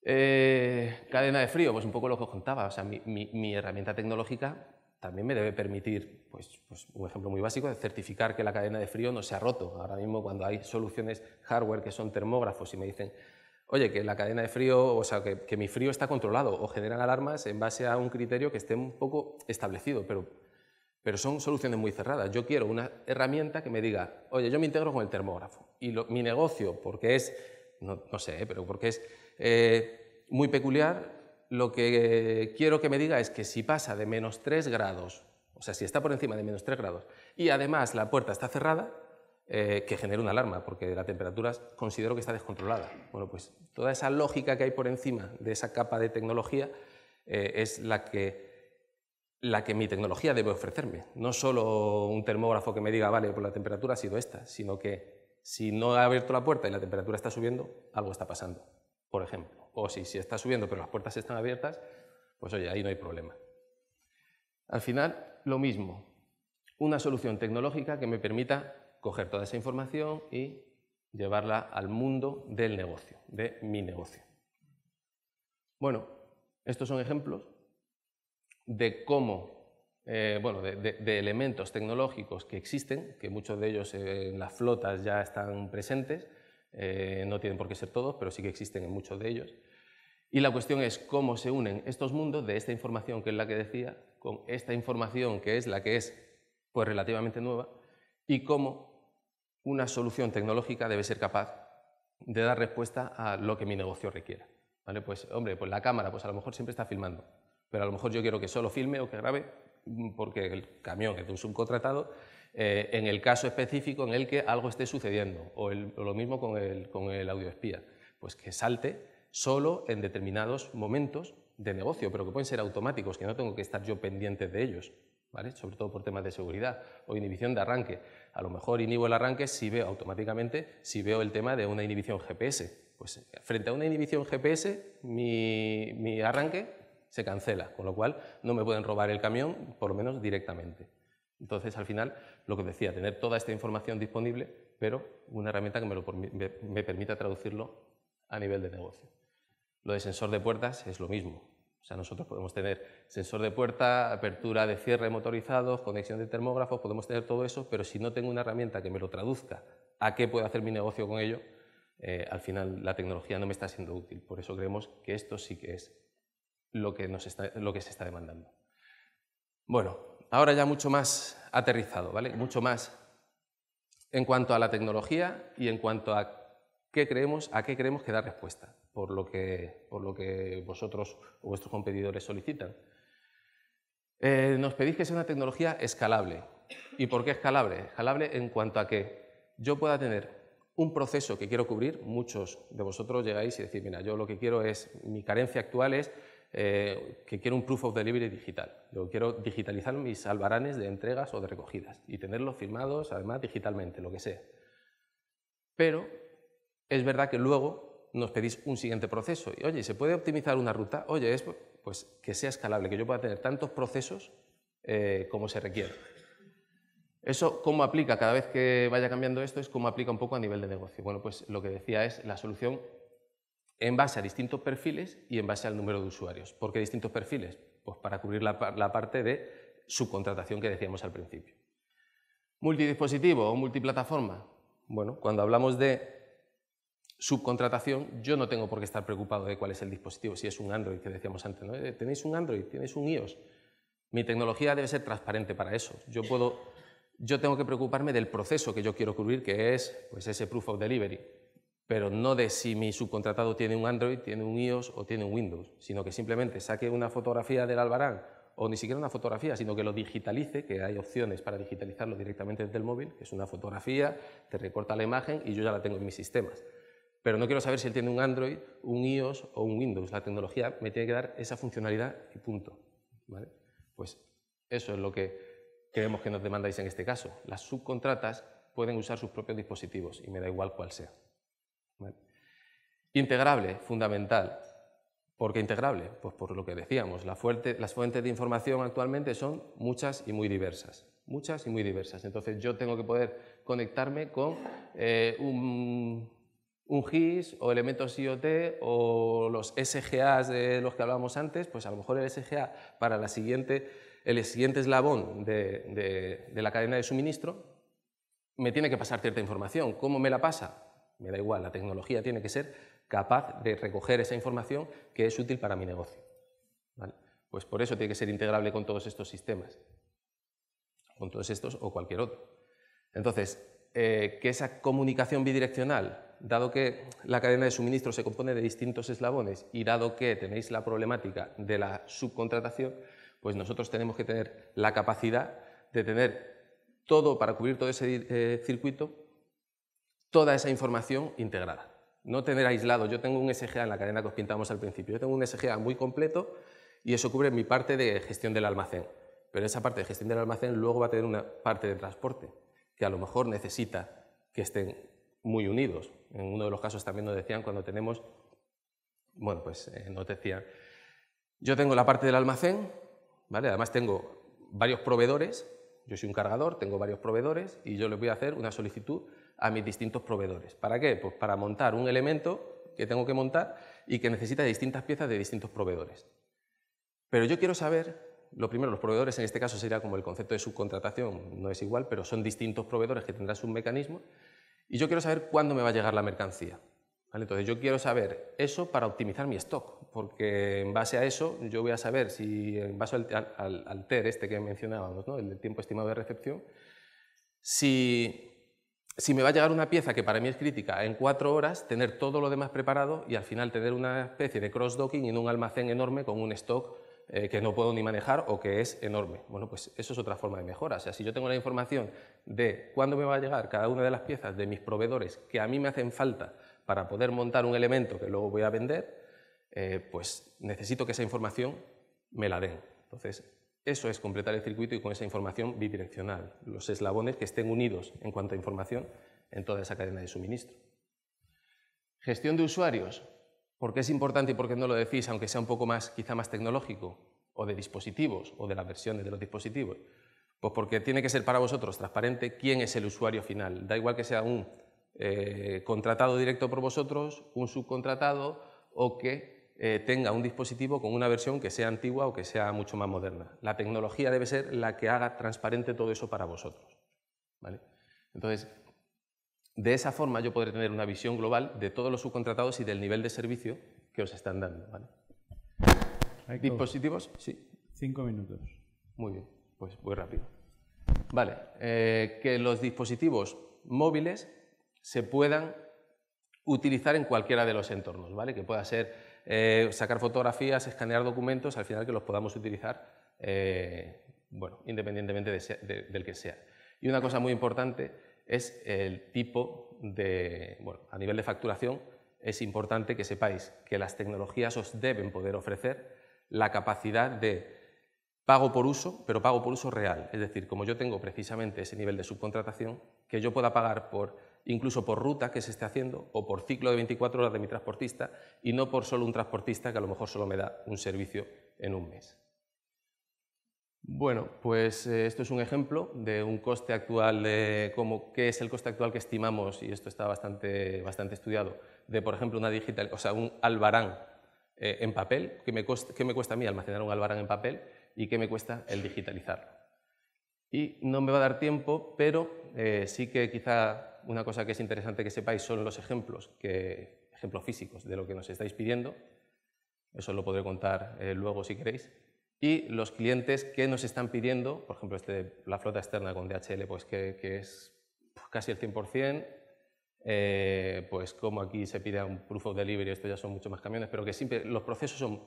Eh, cadena de frío, pues un poco lo que os contaba, o sea, mi herramienta tecnológica también me debe permitir, pues, pues, un ejemplo muy básico, de certificar que la cadena de frío no se ha roto. Ahora mismo cuando hay soluciones hardware que son termógrafos y me dicen, oye, que la cadena de frío, o sea, que, mi frío está controlado o generan alarmas en base a un criterio que esté un poco establecido, pero, pero son soluciones muy cerradas. Yo quiero una herramienta que me diga, oye, yo me integro con el termógrafo y mi negocio, porque es, no, sé, ¿eh? pero porque es eh, muy peculiar, lo que quiero que me diga es que si pasa de menos 3 grados, o sea, si está por encima de menos 3 grados y además la puerta está cerrada, eh, que genere una alarma, porque la temperatura considero que está descontrolada. Bueno, pues toda esa lógica que hay por encima de esa capa de tecnología eh, es la que la que mi tecnología debe ofrecerme. No solo un termógrafo que me diga, vale, pues la temperatura ha sido esta, sino que si no ha abierto la puerta y la temperatura está subiendo, algo está pasando, por ejemplo. O si, está subiendo pero las puertas están abiertas, pues oye, ahí no hay problema. Al final, lo mismo, una solución tecnológica que me permita coger toda esa información y llevarla al mundo del negocio, de mi negocio. Bueno, estos son ejemplos de cómo, eh, bueno, de, elementos tecnológicos que existen, que muchos de ellos en las flotas ya están presentes, eh, no tienen por qué ser todos, pero sí que existen en muchos de ellos. Y la cuestión es cómo se unen estos mundos de esta información que es la que decía, con esta información que es la que es pues, relativamente nueva, y cómo una solución tecnológica debe ser capaz de dar respuesta a lo que mi negocio requiera. ¿Vale? Pues, hombre, pues la cámara, pues a lo mejor siempre está filmando, pero a lo mejor yo quiero que solo filme o que grabe mm, porque el camión es un subcontratado eh, en el caso específico en el que algo esté sucediendo, o, lo mismo con el, con audio espía, pues que salte solo en determinados momentos de negocio, pero que pueden ser automáticos, que no tengo que estar yo pendiente de ellos. sobre todo por temas de seguridad o inhibición de arranque. A lo mejor inhibo el arranque si veo automáticamente, si veo el tema de una inhibición GPS. Pues frente a una inhibición GPS, mi arranque se cancela, con lo cual no me pueden robar el camión, por lo menos directamente. Entonces, al final, lo que decía, tener toda esta información disponible, pero una herramienta que me, lo, permita traducirlo a nivel de negocio. Lo de sensor de puertas es lo mismo. O sea, nosotros podemos tener sensor de puerta, apertura de cierre motorizados, conexión de termógrafos, podemos tener todo eso, pero si no tengo una herramienta que me lo traduzca a qué puedo hacer mi negocio con ello, eh, al final la tecnología no me está siendo útil. Por eso creemos que esto sí que es lo que, está, lo que se está demandando. Bueno, ahora ya mucho más aterrizado, ¿vale? Mucho más en cuanto a la tecnología y en cuanto a qué creemos, a qué creemos que da respuesta, por lo que, por lo que vosotros o vuestros competidores solicitan. Eh, nos pedís que sea una tecnología escalable. ¿Y por qué escalable? Escalable en cuanto a que yo pueda tener un proceso que quiero cubrir, muchos de vosotros llegáis y decís, mira, yo lo que quiero es, mi carencia actual es eh, que quiero un proof of delivery digital. Yo quiero digitalizar mis albaranes de entregas o de recogidas y tenerlos firmados, además, digitalmente, lo que sea. Pero es verdad que luego nos pedís un siguiente proceso. Y, oye, ¿se puede optimizar una ruta? Oye, es pues, que sea escalable, que yo pueda tener tantos procesos eh, como se requiera. Eso, ¿cómo aplica? Cada vez que vaya cambiando esto, es cómo aplica un poco a nivel de negocio. Bueno, pues lo que decía es la solución en base a distintos perfiles y en base al número de usuarios. ¿Por qué distintos perfiles? Pues para cubrir la, parte de subcontratación que decíamos al principio. Multidispositivo o multiplataforma. Bueno, cuando hablamos de subcontratación, yo no tengo por qué estar preocupado de cuál es el dispositivo, si es un Android que decíamos antes, ¿no? Eh, tenéis un Android, tenéis un iOS. Mi tecnología debe ser transparente para eso. Yo puedo yo tengo que preocuparme del proceso que yo quiero cubrir, que es pues ese proof of delivery pero no de si mi subcontratado tiene un Android, tiene un iOS o tiene un Windows, sino que simplemente saque una fotografía del albarán o ni siquiera una fotografía, sino que lo digitalice, que hay opciones para digitalizarlo directamente desde el móvil, que es una fotografía, te recorta la imagen y yo ya la tengo en mis sistemas. Pero no quiero saber si él tiene un Android, un iOS o un Windows. La tecnología me tiene que dar esa funcionalidad y punto. Pues eso es lo que creemos que nos demandáis en este caso. Las subcontratas pueden usar sus propios dispositivos y me da igual cuál sea. Integrable, fundamental. ¿Por qué integrable? Pues por lo que decíamos, las fuentes de información actualmente son muchas y muy diversas. Muchas y muy diversas. Entonces yo tengo que poder conectarme con eh, un, GIS o elementos IoT o los SGAs de los que hablábamos antes, pues a lo mejor el SGA para la siguiente, el siguiente eslabón de la cadena de suministro me tiene que pasar cierta información. ¿Cómo me la pasa? me da igual, la tecnología tiene que ser capaz de recoger esa información que es útil para mi negocio. Pues por eso tiene que ser integrable con todos estos sistemas, con todos estos o cualquier otro. Entonces, eh, que esa comunicación bidireccional, dado que la cadena de suministro se compone de distintos eslabones y dado que tenéis la problemática de la subcontratación, pues nosotros tenemos que tener la capacidad de tener todo para cubrir todo ese eh, circuito toda esa información integrada. No tener aislado. Yo tengo un SGA en la cadena que os pintamos al principio. Yo tengo un SGA muy completo y eso cubre mi parte de gestión del almacén. Pero esa parte de gestión del almacén luego va a tener una parte de transporte que a lo mejor necesita que estén muy unidos. En uno de los casos también nos decían cuando tenemos, bueno, pues eh, nos decían, yo tengo la parte del almacén, ¿vale? Además tengo varios proveedores yo soy un cargador, tengo varios proveedores y yo les voy a hacer una solicitud a mis distintos proveedores. ¿Para qué? Pues para montar un elemento que tengo que montar y que necesita distintas piezas de distintos proveedores. Pero yo quiero saber, lo primero, los proveedores en este caso sería como el concepto de subcontratación, no es igual, pero son distintos proveedores que tendrán sus mecanismo y yo quiero saber cuándo me va a llegar la mercancía. Entonces yo quiero saber eso para optimizar mi stock, porque en base a eso yo voy a saber si en base al, al, TER este que mencionábamos, el tiempo estimado de recepción, si, me va a llegar una pieza que para mí es crítica en cuatro horas, tener todo lo demás preparado y al final tener una especie de cross-docking en un almacén enorme con un stock eh, que no puedo ni manejar o que es enorme. Bueno, pues eso es otra forma de mejora. O sea, si yo tengo la información de cuándo me va a llegar cada una de las piezas de mis proveedores que a mí me hacen falta, para poder montar un elemento que luego voy a vender, eh, pues necesito que esa información me la den. Entonces, eso es completar el circuito y con esa información bidireccional, los eslabones que estén unidos en cuanto a información en toda esa cadena de suministro. Gestión de usuarios. ¿Por qué es importante y por qué no lo decís, aunque sea un poco más, quizá más tecnológico, o de dispositivos, o de las versiones de los dispositivos? Pues porque tiene que ser para vosotros transparente quién es el usuario final. Da igual que sea un eh, contratado directo por vosotros, un subcontratado o que eh, tenga un dispositivo con una versión que sea antigua o que sea mucho más moderna. La tecnología debe ser la que haga transparente todo eso para vosotros. ¿vale? Entonces, de esa forma yo podré tener una visión global de todos los subcontratados y del nivel de servicio que os están dando. ¿Dispositivos? Sí. Cinco minutos. Muy bien, pues muy rápido. Vale, eh, que los dispositivos móviles se puedan utilizar en cualquiera de los entornos, ¿vale? Que pueda ser eh, sacar fotografías, escanear documentos, al final que los podamos utilizar, eh, bueno, independientemente del que sea. Y una cosa muy importante es el tipo de, bueno, a nivel de facturación, es importante que sepáis que las tecnologías os deben poder ofrecer la capacidad de pago por uso, pero pago por uso real. Es decir, como yo tengo precisamente ese nivel de subcontratación, que yo pueda pagar por incluso por ruta que se esté haciendo o por ciclo de 24 horas de mi transportista y no por solo un transportista que a lo mejor solo me da un servicio en un mes. Bueno, pues eh, esto es un ejemplo de un coste actual, de qué es el coste actual que estimamos, y esto está bastante, estudiado, de por ejemplo una digital, o sea, un albarán eh, en papel, qué me, me cuesta a mí almacenar un albarán en papel y qué me cuesta el digitalizarlo. Y no me va a dar tiempo, pero eh, sí que quizá una cosa que es interesante que sepáis son los ejemplos, que, ejemplos físicos de lo que nos estáis pidiendo. Eso lo podré contar eh, luego si queréis. Y los clientes que nos están pidiendo, por ejemplo, este, la flota externa con DHL, pues que, que es casi el 100%, eh, pues como aquí se pide un proof of delivery, esto ya son muchos más camiones, pero que siempre los procesos son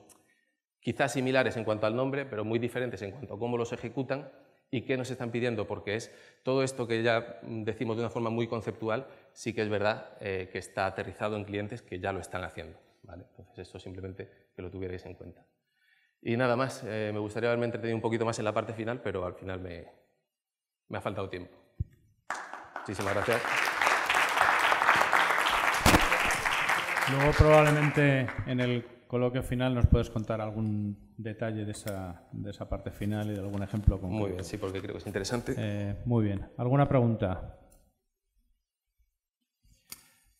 quizás similares en cuanto al nombre, pero muy diferentes en cuanto a cómo los ejecutan y qué nos están pidiendo, porque es todo esto que ya decimos de una forma muy conceptual, sí que es verdad eh, que está aterrizado en clientes que ya lo están haciendo. ¿vale? Entonces, eso simplemente que lo tuvierais en cuenta. Y nada más, eh, me gustaría haberme entretenido un poquito más en la parte final, pero al final me, me ha faltado tiempo. Muchísimas gracias. Luego probablemente en el coloquio final nos puedes contar algún detalle de esa, de esa parte final y de algún ejemplo concreto. Muy bien, sí, porque creo que es interesante. Eh, muy bien. ¿Alguna pregunta?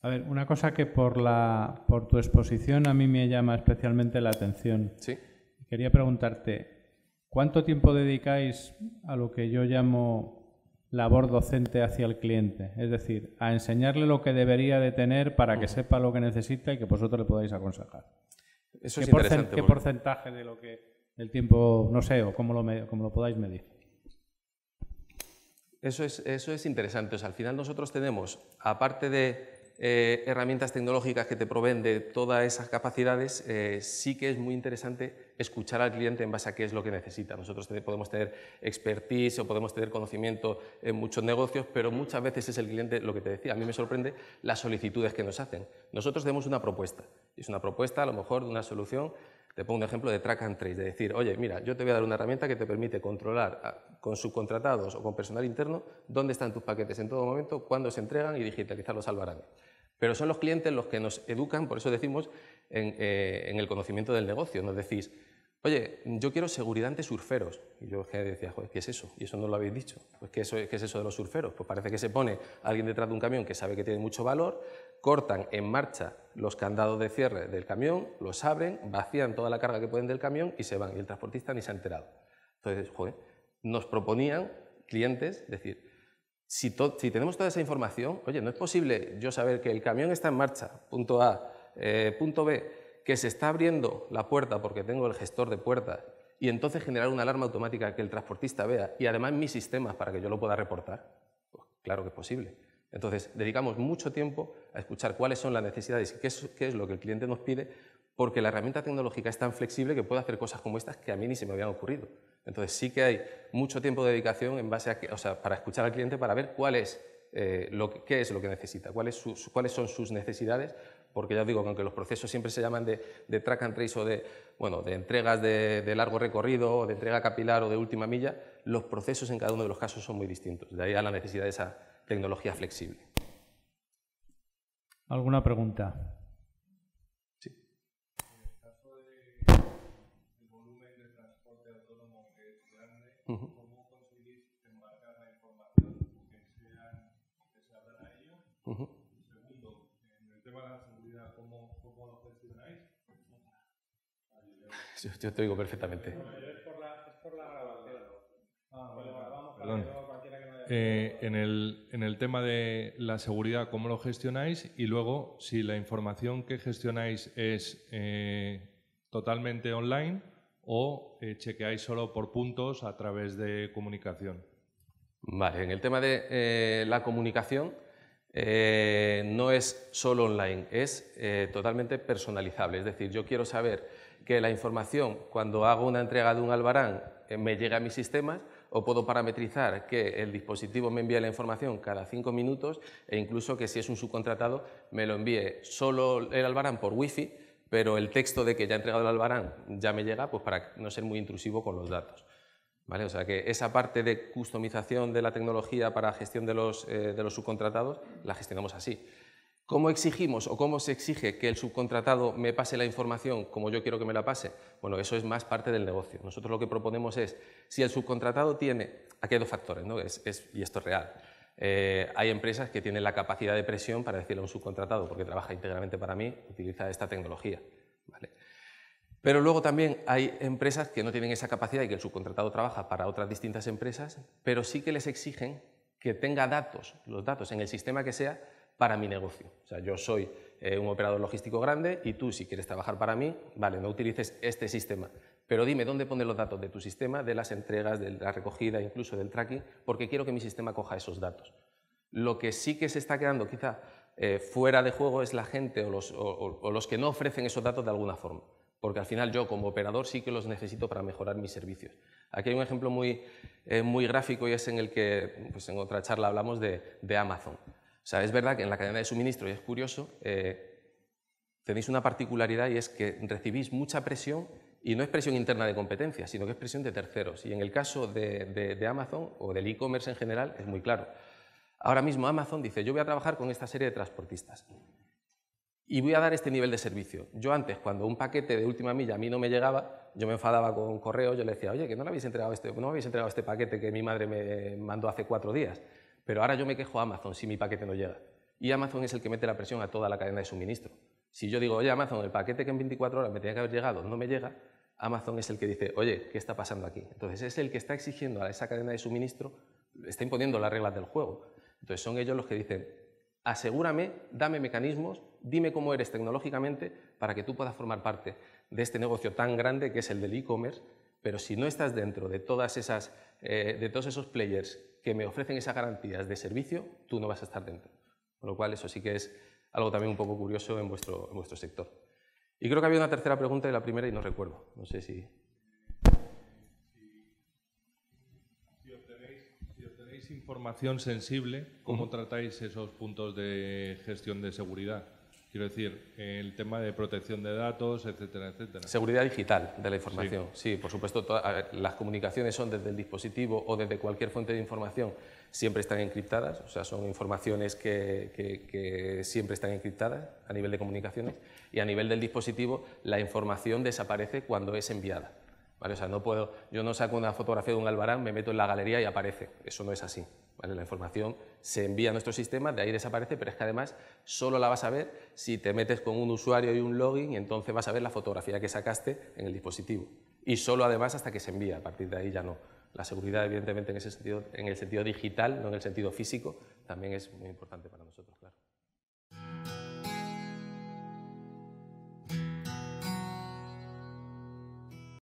A ver, una cosa que por, la, por tu exposición a mí me llama especialmente la atención. Sí. Quería preguntarte, ¿cuánto tiempo dedicáis a lo que yo llamo labor docente hacia el cliente? Es decir, a enseñarle lo que debería de tener para que sepa lo que necesita y que vosotros le podáis aconsejar. ¿Qué, porcentaje de lo que el tiempo, no sé, o cómo lo, lo podáis medir? Eso es, eso es interesante. O sea, al final nosotros tenemos, aparte de eh, herramientas tecnológicas que te proveen de todas esas capacidades, eh, sí que es muy interesante escuchar al cliente en base a qué es lo que necesita. Nosotros podemos tener expertise o podemos tener conocimiento en muchos negocios, pero muchas veces es el cliente lo que te decía. A mí me sorprende las solicitudes que nos hacen. Nosotros tenemos una propuesta, es una propuesta a lo mejor de una solución te pongo un ejemplo de track and trace, de decir, oye, mira, yo te voy a dar una herramienta que te permite controlar ah, con subcontratados o con personal interno dónde están tus paquetes en todo momento, cuándo se entregan y digitalizarlos al barán. Pero son los clientes los que nos educan, por eso decimos, en, eh, el conocimiento del negocio. Nos decís, oye, yo quiero seguridad ante surferos. Y yo decía, joder, ¿qué es eso? Y eso no lo habéis dicho. Pues, ¿qué, eso, ¿qué es eso de los surferos? Pues parece que se pone alguien detrás de un camión que sabe que tiene mucho valor, cortan en marcha los candados de cierre del camión, los abren, vacían toda la carga que pueden del camión y se van. Y el transportista ni se ha enterado. Entonces, joder, nos proponían clientes decir, si, tenemos toda esa información, oye, no es posible yo saber que el camión está en marcha, punto A, eh, punto B, que se está abriendo la puerta porque tengo el gestor de puertas y entonces generar una alarma automática que el transportista vea y además mis sistemas para que yo lo pueda reportar. Pues claro que es posible. Entonces, dedicamos mucho tiempo a escuchar cuáles son las necesidades y qué es, qué es lo que el cliente nos pide, porque la herramienta tecnológica es tan flexible que puede hacer cosas como estas que a mí ni se me habían ocurrido. Entonces sí que hay mucho tiempo de dedicación en base a o sea, para escuchar al cliente, para ver cuál es, eh, lo qué es lo que necesita, cuáles son sus necesidades, porque ya os digo, aunque los procesos siempre se llaman de, track and trace o de, bueno, de entregas de, largo recorrido, de entrega capilar o de última milla, los procesos en cada uno de los casos son muy distintos. De ahí a la necesidad de esa tecnología flexible. ¿Alguna pregunta? ¿cómo conseguís embarcar la información que sea que se a ellos? Uh Segundo, en el tema de la seguridad, ¿cómo, cómo lo gestionáis? Yo, te digo perfectamente. es, por la, grabación. Ah, vale, vamos Perdón. Eh, en, el, en el tema de la seguridad, cómo lo gestionáis y luego si la información que gestionáis es eh, totalmente online o eh, chequeáis solo por puntos a través de comunicación? Vale, en el tema de eh, la comunicación eh, no es solo online, es totalmente personalizable. Es decir, yo quiero saber que la información cuando hago una entrega de un albarán me llega a mis sistemas o puedo parametrizar que el dispositivo me envíe la información cada cinco minutos e incluso que si es un subcontratado me lo envíe solo el albarán por wifi pero el texto de que ya ha entregado el albarán ya me llega, pues para no ser muy intrusivo con los datos. ¿Vale? O sea que esa parte de customización de la tecnología para gestión eh, de los, subcontratados la gestionamos así. ¿Cómo exigimos o cómo se exige que el subcontratado me pase la información como yo quiero que me la pase? Bueno, eso es más parte del negocio. Nosotros lo que proponemos es, si el subcontratado tiene, aquí hay dos factores, ¿no? y esto es real, eh, hay empresas que tienen la capacidad de presión para decirle a un subcontratado, porque trabaja íntegramente para mí, utiliza esta tecnología. Pero luego también hay empresas que no tienen esa capacidad y que el subcontratado trabaja para otras distintas empresas, pero sí que les exigen que tenga datos, los datos en el sistema que sea, para mi negocio. O sea, yo soy eh, un operador logístico grande y tú, si quieres trabajar para mí, vale, no utilices este sistema, pero dime dónde pone los datos de tu sistema, de las entregas, de la recogida, incluso del tracking, porque quiero que mi sistema coja esos datos. Lo que sí que se está quedando quizá eh, fuera de juego es la gente o los, que no ofrecen esos datos de alguna forma porque al final yo como operador sí que los necesito para mejorar mis servicios. Aquí hay un ejemplo muy, eh, gráfico y es en el que pues, en otra charla hablamos de, Amazon. O es verdad que en la cadena de suministro, y es curioso, eh, tenéis una particularidad y es que recibís mucha presión y no es presión interna de competencia, sino que es presión de terceros. Y en el caso de, Amazon o del e-commerce en general es muy claro. Ahora mismo Amazon dice, yo voy a trabajar con esta serie de transportistas y voy a dar este nivel de servicio. Yo antes, cuando un paquete de última milla a mí no me llegaba, yo me enfadaba con un correo, yo le decía, oye, que no, habéis entregado este, no me habéis entregado este paquete que mi madre me mandó hace cuatro días. Pero ahora yo me quejo a Amazon si mi paquete no llega. Y Amazon es el que mete la presión a toda la cadena de suministro. Si yo digo, oye Amazon, el paquete que en 24 horas me tenía que haber llegado no me llega, Amazon es el que dice, oye, ¿qué está pasando aquí? Entonces es el que está exigiendo a esa cadena de suministro, está imponiendo las reglas del juego. Entonces son ellos los que dicen, asegúrame, dame mecanismos, dime cómo eres tecnológicamente para que tú puedas formar parte de este negocio tan grande que es el del e-commerce, pero si no estás dentro de, todas esas, eh, de todos esos players que me ofrecen esas garantías de servicio, tú no vas a estar dentro. Con lo cual eso sí que es algo también un poco curioso en vuestro, en vuestro sector. Y creo que había una tercera pregunta y la primera y no recuerdo. No sé si... obtenéis, información sensible, ¿cómo tratáis esos puntos de gestión de seguridad? Quiero decir, el tema de protección de datos, etcétera, etcétera. Seguridad digital de la información. Sí, por supuesto, las comunicaciones son desde el dispositivo o desde cualquier fuente de información, siempre están encriptadas, o sea, son informaciones que siempre están encriptadas a nivel de comunicaciones y a nivel del dispositivo la información desaparece cuando es enviada sea, no puedo, yo no saco una fotografía de un albarán, me meto en la galería y aparece. Eso no es así. ¿vale? La información se envía a nuestro sistema, de ahí desaparece, pero es que además solo la vas a ver si te metes con un usuario y un login, y entonces vas a ver la fotografía que sacaste en el dispositivo. Y solo además hasta que se envía, a partir de ahí ya no. La seguridad, evidentemente, en, ese sentido, en el sentido digital, no en el sentido físico, también es muy importante para nosotros.